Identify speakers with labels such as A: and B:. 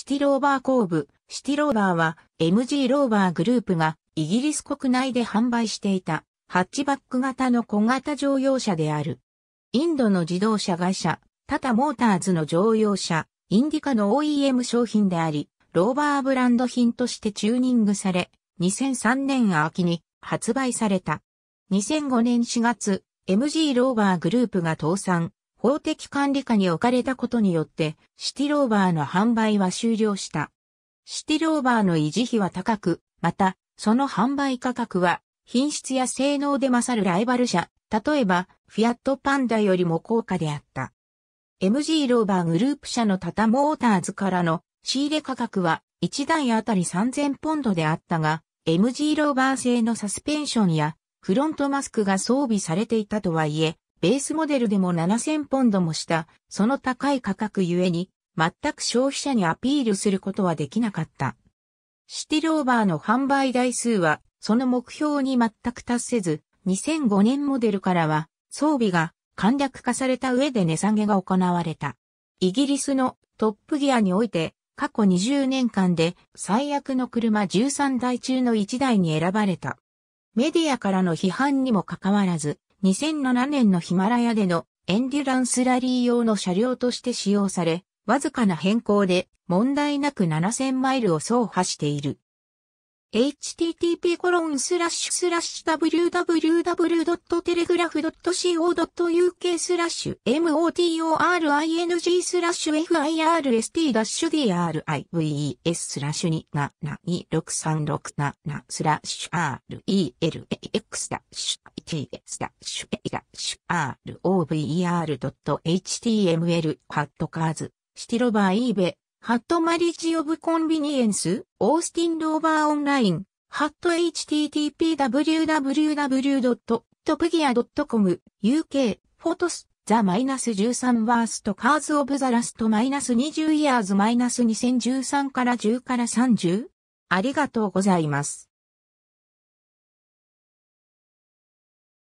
A: シティローバー工部、シティローバーは MG ローバーグループがイギリス国内で販売していたハッチバック型の小型乗用車である。インドの自動車会社、タタモーターズの乗用車、インディカの OEM 商品であり、ローバーブランド品としてチューニングされ、2003年秋に発売された。2005年4月、MG ローバーグループが倒産、法的管理下に置かれたことによって、シティローバーの販売は終了した。シティローバーの維持費は高く、また、その販売価格は、品質や性能で勝るライバル車、例えば、フィアットパンダよりも高価であった。MG ローバーグループ社のタタモーターズからの仕入れ価格は1台あたり3000ポンドであったが、MG ローバー製のサスペンションやフロントマスクが装備されていたとはいえ、ベースモデルでも7000ポンドもした、その高い価格ゆえに、全く消費者にアピールすることはできなかった。シティローバーの販売台数は、その目標に全く達せず、2005年モデルからは、装備が簡略化された上で値下げが行われた。イギリスのトップギアにおいて、過去20年間で最悪の車13台中の1台に選ばれた。メディアからの批判にもかかわらず、2007年のヒマラヤでのエンデュランスラリー用の車両として使用され、わずかな変更で問題なく7000マイルを走破している。http://www.telegraph.co.uk スラッシュ motoring スラッシュ first-drives スラッシュ2 7 2 6 3 6 7スラッシュ rex ダ x t-rover.html s ハットカーズ、シティロバーイーベ、ハットマリッジオブコンビニエンス、オースティンローバーオンライン、ハット http://www.topgia.com、uk、フォトス、ザ・マイナス13ワーストカーズ・オブ・ザ・ラスト・マイナス20イヤーズ・マイナス2013から10から30ありがとうございます。